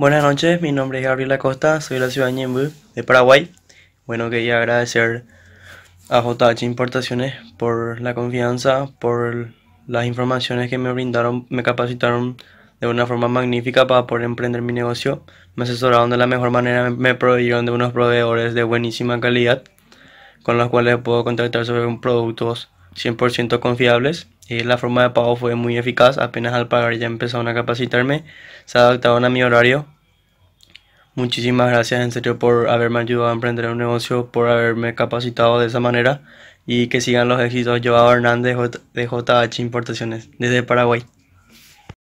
Buenas noches, mi nombre es Gabriel Acosta, soy de la ciudad de de Paraguay. Bueno, quería agradecer a JH Importaciones por la confianza, por las informaciones que me brindaron, me capacitaron de una forma magnífica para poder emprender mi negocio. Me asesoraron de la mejor manera, me proveyeron de unos proveedores de buenísima calidad con los cuales puedo contactar sobre productos 100% confiables. Eh, la forma de pago fue muy eficaz, apenas al pagar ya empezaron a capacitarme, se adaptaron a mi horario. Muchísimas gracias en serio por haberme ayudado a emprender un negocio, por haberme capacitado de esa manera y que sigan los éxitos. yo Hernández de JH Importaciones desde Paraguay.